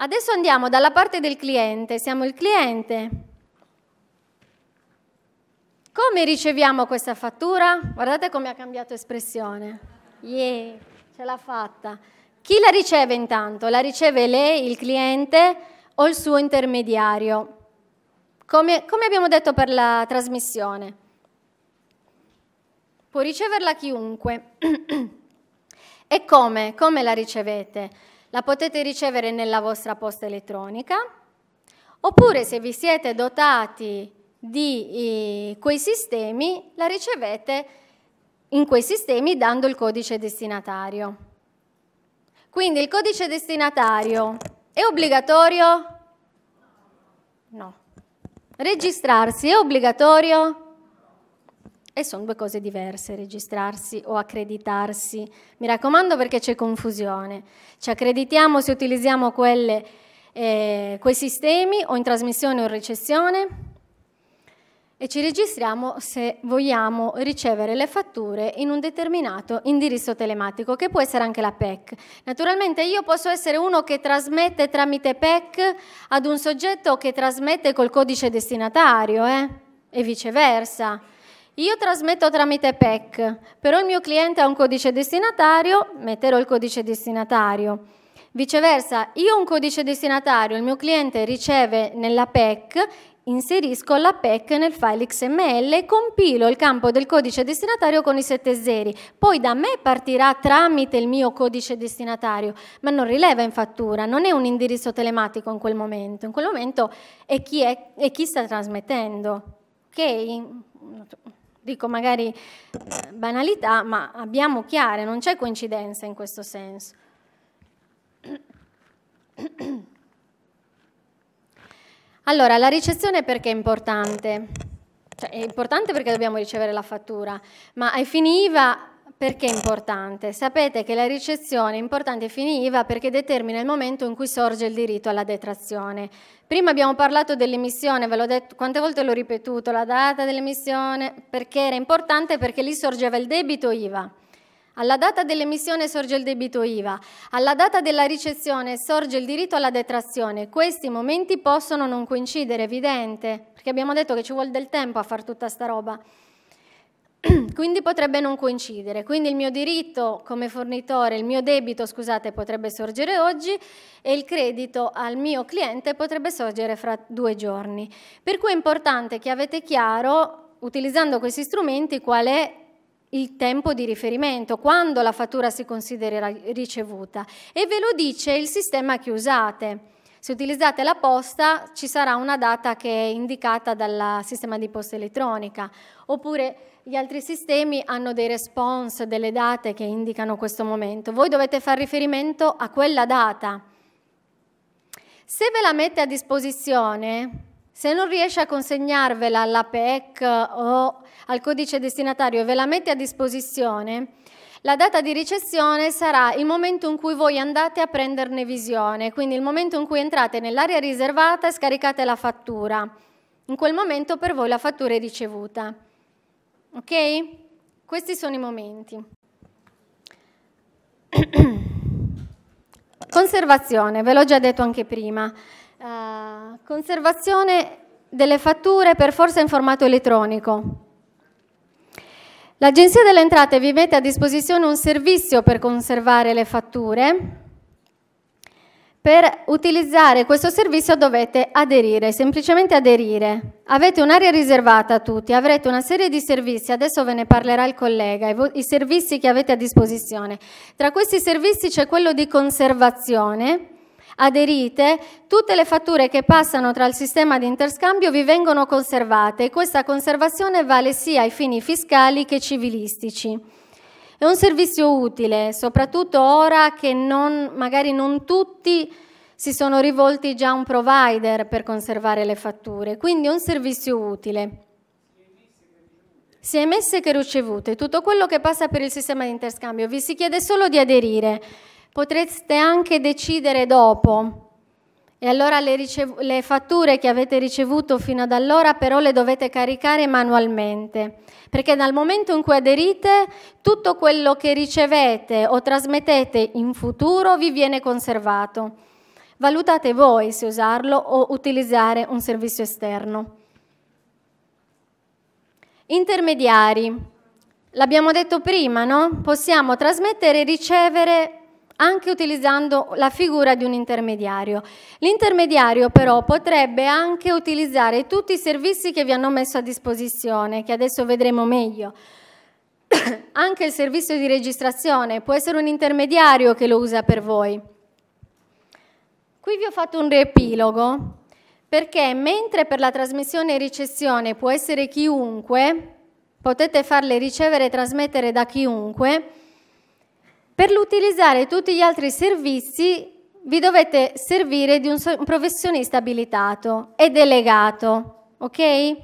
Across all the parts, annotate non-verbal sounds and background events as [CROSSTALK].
Adesso andiamo dalla parte del cliente, siamo il cliente. Come riceviamo questa fattura? Guardate come ha cambiato espressione. Yeah, ce l'ha fatta. Chi la riceve intanto? La riceve lei, il cliente o il suo intermediario? Come, come abbiamo detto per la trasmissione, può riceverla chiunque. [CLEARS THROAT] e come? Come la ricevete? La potete ricevere nella vostra posta elettronica oppure se vi siete dotati di eh, quei sistemi la ricevete in quei sistemi dando il codice destinatario. Quindi il codice destinatario è obbligatorio? No. Registrarsi è obbligatorio? E sono due cose diverse, registrarsi o accreditarsi. Mi raccomando perché c'è confusione. Ci accreditiamo se utilizziamo quelle, eh, quei sistemi o in trasmissione o in recessione e ci registriamo se vogliamo ricevere le fatture in un determinato indirizzo telematico, che può essere anche la PEC. Naturalmente io posso essere uno che trasmette tramite PEC ad un soggetto che trasmette col codice destinatario eh? e viceversa. Io trasmetto tramite PEC, però il mio cliente ha un codice destinatario, metterò il codice destinatario. Viceversa, io ho un codice destinatario, il mio cliente riceve nella PEC, inserisco la PEC nel file XML e compilo il campo del codice destinatario con i sette zeri. Poi da me partirà tramite il mio codice destinatario, ma non rileva in fattura, non è un indirizzo telematico in quel momento. In quel momento è chi, è, è chi sta trasmettendo. Ok? dico magari eh, banalità, ma abbiamo chiare, non c'è coincidenza in questo senso. Allora, la ricezione perché è importante? Cioè, è importante perché dobbiamo ricevere la fattura, ma ai fini IVA perché è importante? Sapete che la ricezione è importante fini IVA perché determina il momento in cui sorge il diritto alla detrazione. Prima abbiamo parlato dell'emissione, ve l'ho detto, quante volte l'ho ripetuto, la data dell'emissione, perché era importante perché lì sorgeva il debito IVA. Alla data dell'emissione sorge il debito IVA, alla data della ricezione sorge il diritto alla detrazione. Questi momenti possono non coincidere, è evidente, perché abbiamo detto che ci vuole del tempo a fare tutta sta roba. [CLEARS THROAT] quindi potrebbe non coincidere. Quindi il mio diritto come fornitore, il mio debito, scusate, potrebbe sorgere oggi e il credito al mio cliente potrebbe sorgere fra due giorni. Per cui è importante che avete chiaro, utilizzando questi strumenti, qual è il tempo di riferimento, quando la fattura si considererà ricevuta e ve lo dice il sistema che usate. Se utilizzate la posta ci sarà una data che è indicata dal sistema di posta elettronica, oppure gli altri sistemi hanno dei response, delle date che indicano questo momento. Voi dovete fare riferimento a quella data. Se ve la mette a disposizione, se non riesce a consegnarvela alla PEC o al codice destinatario e ve la mette a disposizione, la data di ricessione sarà il momento in cui voi andate a prenderne visione, quindi il momento in cui entrate nell'area riservata e scaricate la fattura. In quel momento per voi la fattura è ricevuta. Ok? Questi sono i momenti. [COUGHS] Conservazione, ve l'ho già detto anche prima. Uh, conservazione delle fatture per forza in formato elettronico. L'Agenzia delle Entrate vi mette a disposizione un servizio per conservare le fatture. Per utilizzare questo servizio dovete aderire, semplicemente aderire. Avete un'area riservata a tutti, avrete una serie di servizi, adesso ve ne parlerà il collega, i servizi che avete a disposizione. Tra questi servizi c'è quello di conservazione, aderite, tutte le fatture che passano tra il sistema di interscambio vi vengono conservate e questa conservazione vale sia ai fini fiscali che civilistici. È un servizio utile, soprattutto ora che non, magari non tutti si sono rivolti già a un provider per conservare le fatture, quindi è un servizio utile. Sia emesse che ricevute, tutto quello che passa per il sistema di interscambio, vi si chiede solo di aderire potreste anche decidere dopo. E allora le, le, fatture che avete ricevuto fino ad allora però le dovete caricare manualmente, perché dal momento in cui aderite tutto quello che ricevete o trasmettete in futuro vi viene conservato. Valutate voi se usarlo o utilizzare un servizio esterno. Intermediari. L'abbiamo detto prima, no? Possiamo trasmettere e ricevere anche utilizzando la figura di un intermediario. L'intermediario però potrebbe anche utilizzare tutti i servizi che vi hanno messo a disposizione, che adesso vedremo meglio. [COUGHS] anche il servizio di registrazione può essere un intermediario che lo usa per voi. Qui vi ho fatto un riepilogo perché mentre per la trasmissione e ricezione può essere chiunque, potete farle ricevere e trasmettere da chiunque, per utilizzare tutti gli altri servizi vi dovete servire di un, professionista abilitato e delegato, ok?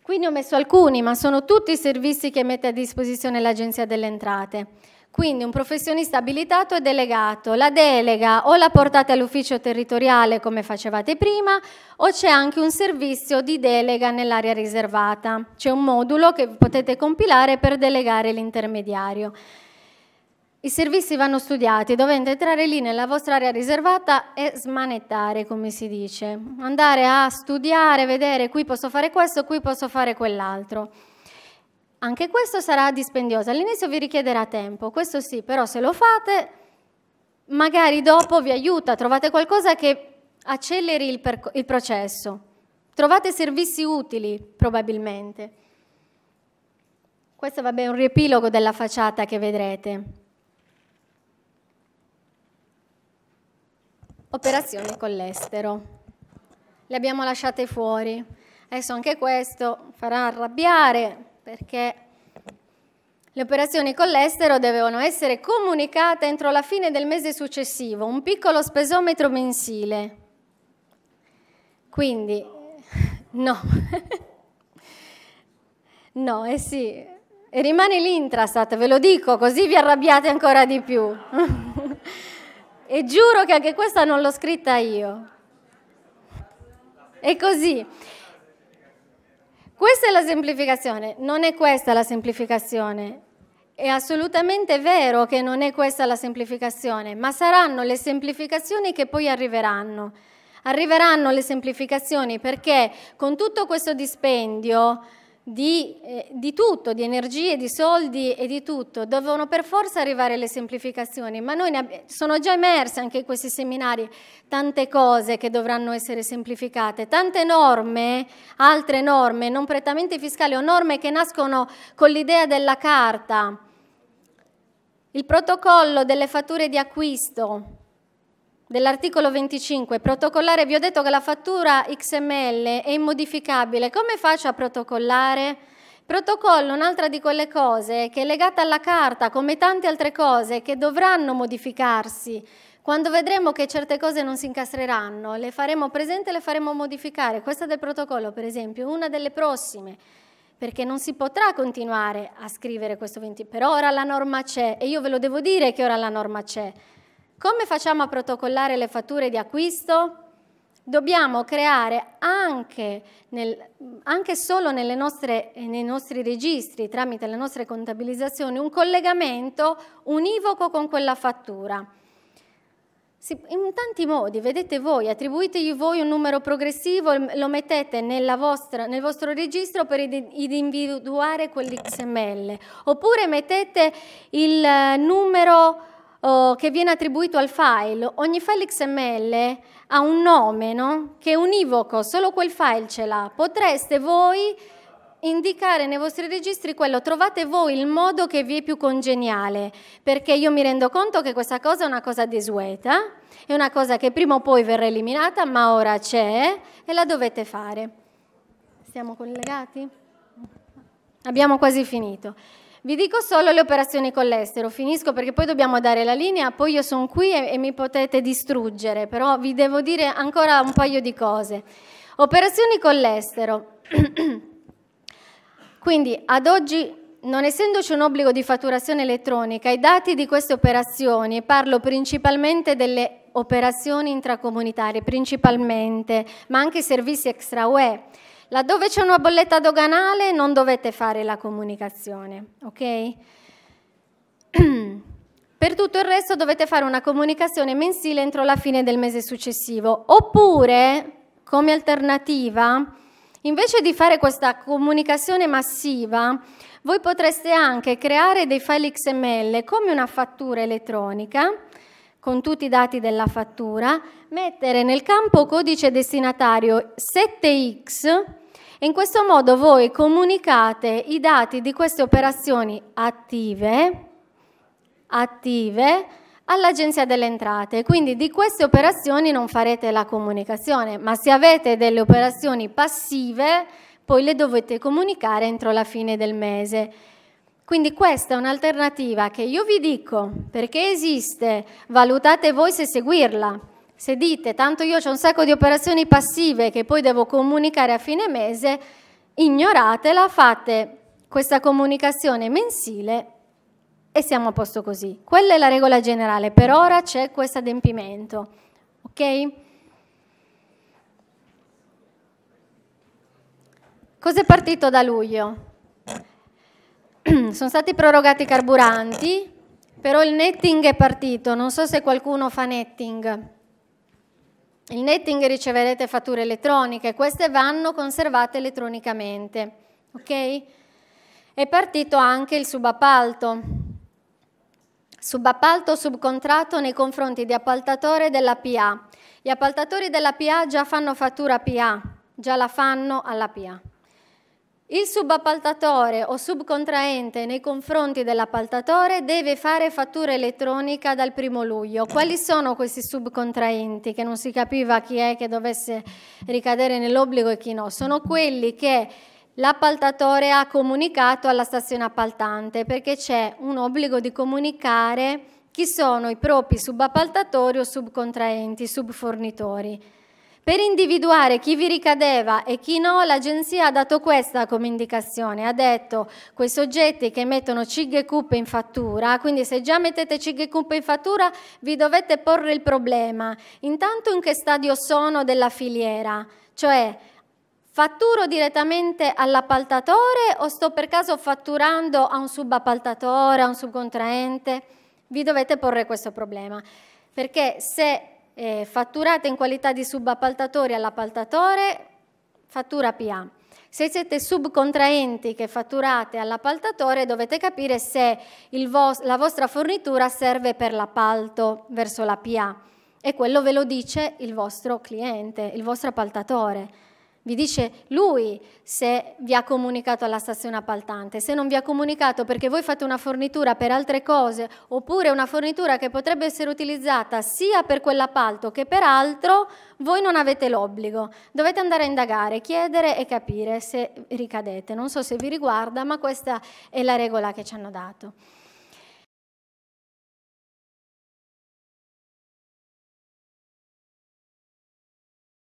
Qui ne ho messo alcuni, ma sono tutti i servizi che mette a disposizione l'Agenzia delle Entrate. Quindi un professionista abilitato e delegato. La delega o la portate all'ufficio territoriale come facevate prima o c'è anche un servizio di delega nell'area riservata. C'è un modulo che potete compilare per delegare l'intermediario. I servizi vanno studiati, dovete entrare lì nella vostra area riservata e smanettare, come si dice. Andare a studiare, vedere qui posso fare questo, qui posso fare quell'altro. Anche questo sarà dispendioso, all'inizio vi richiederà tempo, questo sì, però se lo fate magari dopo vi aiuta, trovate qualcosa che acceleri il, il processo, trovate servizi utili probabilmente. Questo vabbè, è un riepilogo della facciata che vedrete. operazioni con l'estero. Le abbiamo lasciate fuori. Adesso anche questo farà arrabbiare perché le operazioni con l'estero dovevano essere comunicate entro la fine del mese successivo, un piccolo spesometro mensile. Quindi, [LAUGHS] no, [LAUGHS] no, eh sì, e rimane l'Intrastat, ve lo dico, così vi arrabbiate ancora di più. [LAUGHS] E giuro che anche questa non l'ho scritta io. È così. Questa è la semplificazione, non è questa la semplificazione. È assolutamente vero che non è questa la semplificazione, ma saranno le semplificazioni che poi arriveranno. Arriveranno le semplificazioni perché con tutto questo dispendio di, eh, di, tutto, di energie, di soldi e di tutto, dovevano per forza arrivare le semplificazioni, ma noi ne sono già emerse anche in questi seminari tante cose che dovranno essere semplificate, tante norme, altre norme non prettamente fiscali o norme che nascono con l'idea della carta, il protocollo delle fatture di acquisto, dell'articolo 25 protocollare, vi ho detto che la fattura XML è immodificabile, come faccio a protocollare? Protocollo, un'altra di quelle cose che è legata alla carta, come tante altre cose che dovranno modificarsi. Quando vedremo che certe cose non si incastreranno, le faremo presente e le faremo modificare. Questa del protocollo, per esempio, è una delle prossime, perché non si potrà continuare a scrivere questo 20. Per ora la norma c'è e io ve lo devo dire che ora la norma c'è. Come facciamo a protocollare le fatture di acquisto? Dobbiamo creare anche, nel, anche solo nostre, nei nostri registri, tramite le nostre contabilizzazioni, un collegamento univoco con quella fattura. in tanti modi, vedete voi, attribuitegli voi un numero progressivo, lo mettete vostra, nel vostro registro per individuare quell'XML, oppure mettete il eh, numero oh, che viene attribuito al file, ogni file XML ha un nome no? che è univoco, solo quel file ce l'ha. Potreste voi indicare nei vostri registri quello, trovate voi il modo che vi è più congeniale, perché io mi rendo conto che questa cosa è una cosa desueta, è una cosa che prima o poi verrà eliminata, ma ora c'è e la dovete fare. Siamo collegati? Abbiamo quasi finito. Vi dico solo le operazioni con l'estero, finisco perché poi dobbiamo dare la linea, poi io sono qui e, e mi potete distruggere, però vi devo dire ancora un paio di cose. Operazioni con l'estero. [CLEARS THROAT] Quindi ad oggi non essendoci un obbligo di fatturazione elettronica, i dati di queste operazioni, parlo principalmente delle operazioni intracomunitarie, principalmente, ma anche servizi extra UE, Laddove c'è una bolletta doganale non dovete fare la comunicazione, ok? [CLEARS THROAT] Per tutto il resto dovete fare una comunicazione mensile entro la fine del mese successivo. Oppure, come alternativa, invece di fare questa comunicazione massiva, voi potreste anche creare dei file XML come una fattura elettronica con tutti i dati della fattura, mettere nel campo codice destinatario 7X e in questo modo voi comunicate i dati di queste operazioni attive, attive all'Agenzia delle Entrate. Quindi di queste operazioni non farete la comunicazione, ma se avete delle operazioni passive poi le dovete comunicare entro la fine del mese. Quindi questa è un'alternativa che io vi dico perché esiste, valutate voi se seguirla. Se dite tanto io ho un sacco di operazioni passive che poi devo comunicare a fine mese, ignoratela, fate questa comunicazione mensile e siamo a posto così. Quella è la regola generale, per ora c'è questo adempimento. Ok? Cos'è partito da luglio? [CLEARS THROAT] sono stati prorogati i carburanti, però il netting è partito, non so se qualcuno fa netting. Il netting riceverete fatture elettroniche, queste vanno conservate elettronicamente, ok? È partito anche il subappalto. Subappalto subcontratto nei confronti di appaltatore della PA. Gli appaltatori della PA già fanno fattura PA, già la fanno alla PA. Il subappaltatore o subcontraente nei confronti dell'appaltatore deve fare fattura elettronica dal primo luglio. Quali sono questi subcontraenti che non si capiva chi è che dovesse ricadere nell'obbligo e chi no? Sono quelli che l'appaltatore ha comunicato alla stazione appaltante perché c'è un obbligo di comunicare chi sono i propri subappaltatori o subcontraenti, subfornitori. Per individuare chi vi ricadeva e chi no, l'agenzia ha dato questa come indicazione. Ha detto quei soggetti che mettono CIG e CUP in fattura, quindi se già mettete CIG e CUP in fattura vi dovete porre il problema. Intanto in che stadio sono della filiera? Cioè fatturo direttamente all'appaltatore o sto per caso fatturando a un subappaltatore, a un subcontraente? Vi dovete porre questo problema. Perché se eh, fatturate in qualità di subappaltatori all'appaltatore, fattura PA. Se siete subcontraenti che fatturate all'appaltatore dovete capire se vos la vostra fornitura serve per l'appalto verso la PA e quello ve lo dice il vostro cliente, il vostro appaltatore. Vi dice lui se vi ha comunicato alla stazione appaltante, se non vi ha comunicato perché voi fate una fornitura per altre cose oppure una fornitura che potrebbe essere utilizzata sia per quell'appalto che per altro, voi non avete l'obbligo. Dovete andare a indagare, chiedere e capire se ricadete. Non so se vi riguarda, ma questa è la regola che ci hanno dato.